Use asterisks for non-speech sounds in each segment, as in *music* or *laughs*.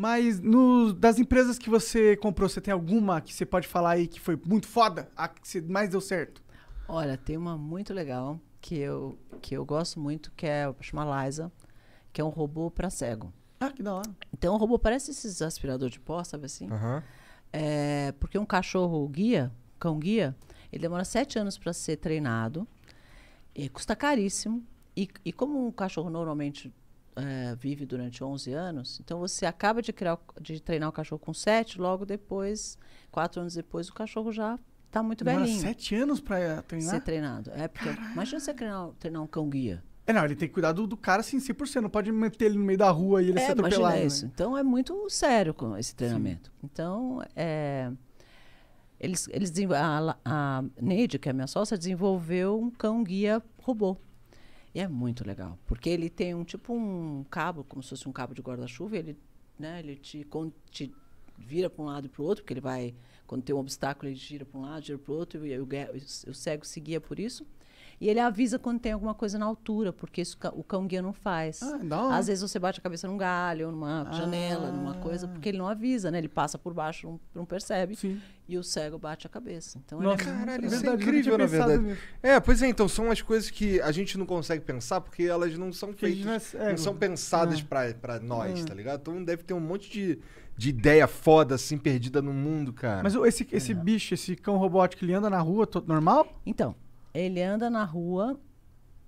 Mas no, das empresas que você comprou, você tem alguma que você pode falar aí que foi muito foda? A que mais deu certo? Olha, tem uma muito legal que eu, que eu gosto muito, que é chama Liza, que é um robô para cego. Ah, que da hora. Então o robô parece esses aspirador de pó, sabe assim? Uhum. É, porque um cachorro guia, cão guia, ele demora sete anos para ser treinado, custa caríssimo. E, e como um cachorro normalmente é, vive durante 11 anos, então você acaba de, criar, de treinar o cachorro com 7, logo depois, 4 anos depois, o cachorro já está muito bem. velhinho. sete anos para eh, treinar? Ser treinado. É, porque imagina você treinar, treinar um cão-guia. É, não, ele tem que cuidar do, do cara assim, 100%. Não pode meter ele no meio da rua e ele é, ser atropelado. Imagina isso. Né? Então é muito sério com esse treinamento. Sim. Então, é, eles, eles, a, a Neide, que é minha sócia, desenvolveu um cão-guia robô. E é muito legal, porque ele tem um tipo um cabo, como se fosse um cabo de guarda-chuva, ele, né, ele te, te vira para um lado e para o outro, porque ele vai, quando tem um obstáculo, ele gira para um lado, gira para o outro, e o, o cego seguia por isso. E ele avisa quando tem alguma coisa na altura, porque isso o cão guia não faz. Ah, não. Às vezes você bate a cabeça num galho, numa ah. janela, numa coisa, porque ele não avisa, né? Ele passa por baixo, não, não percebe. Sim. E o cego bate a cabeça. Então é Nossa, é caralho, isso é incrível, na verdade. Mesmo. É, pois é, então são as coisas que a gente não consegue pensar porque elas não são feitas, é, não são pensadas é. para nós, é. tá ligado? Então deve ter um monte de, de ideia foda assim perdida no mundo, cara. Mas esse, esse é. bicho, esse cão robótico, ele anda na rua normal? Então, ele anda na rua,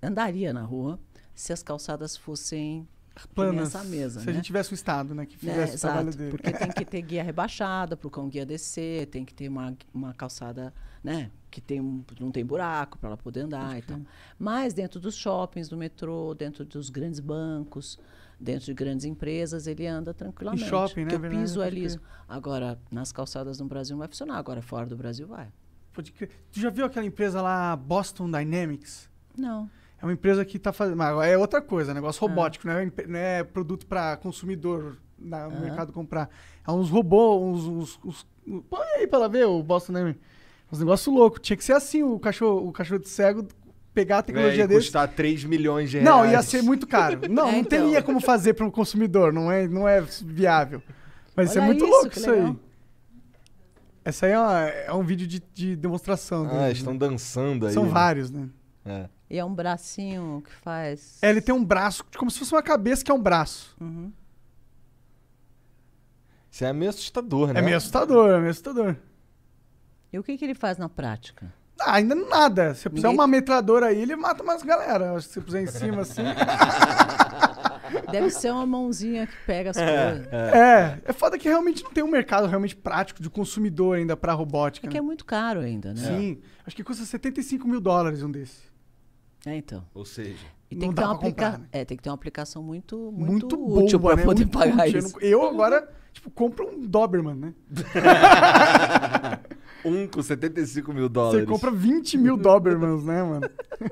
andaria na rua, se as calçadas fossem planas mesa, se né? a gente tivesse o estado né que é, fizesse é, o trabalho exato, dele porque tem que *laughs* ter guia rebaixada para o cão guia descer tem que ter uma, uma calçada né que tem não tem buraco para ela poder andar e tal uhum. mas dentro dos shoppings do metrô dentro dos grandes bancos dentro de grandes empresas ele anda tranquilamente em shopping né o piso é liso agora nas calçadas no Brasil não vai funcionar agora fora do Brasil vai Pode crer. Tu já viu aquela empresa lá, Boston Dynamics? Não. É uma empresa que está fazendo. Mas é outra coisa, negócio ah. robótico, ah. não, é, não é produto para consumidor no ah. mercado comprar. É uns robôs, uns, uns, uns. Põe aí pra lá ver o Boston Dynamics. Uns negócio louco. Tinha que ser assim o cachorro, o cachorro de cego pegar a tecnologia é, dele. custar 3 milhões de reais. Não, ia ser muito caro. *laughs* Não, é, não então. teria como fazer para o consumidor, não é, não é viável. Mas Olha é muito isso, louco isso legal. aí. Essa aí é, uma, é um vídeo de, de demonstração. Né? Ah, deles, estão dançando aí. São né? vários, né? É. E é um bracinho que faz. É, ele tem um braço, como se fosse uma cabeça que é um braço. Uhum. Isso é meio assustador, né? É meio assustador, é meio assustador. E o que, que ele faz na prática? Ah, ainda nada. Se puser Ninguém... uma metralhadora aí, ele mata umas galera. Se puser em cima assim. *laughs* Deve ser uma mãozinha que pega as é, coisas. É. é, é foda que realmente não tem um mercado realmente prático de consumidor ainda para robótica. É que né? é muito caro ainda, né? Sim. É. Acho que custa 75 mil dólares um desse. É, então. Ou seja. E tem, que ter, uma aplica... comprar, né? é, tem que ter uma aplicação muito, muito, muito bomba, útil para né? poder muito pagar útil. isso. Eu, Eu agora, tipo, compro um Doberman, né? *laughs* um com 75 mil dólares. Você compra 20 mil Dobermans, né, mano? *laughs*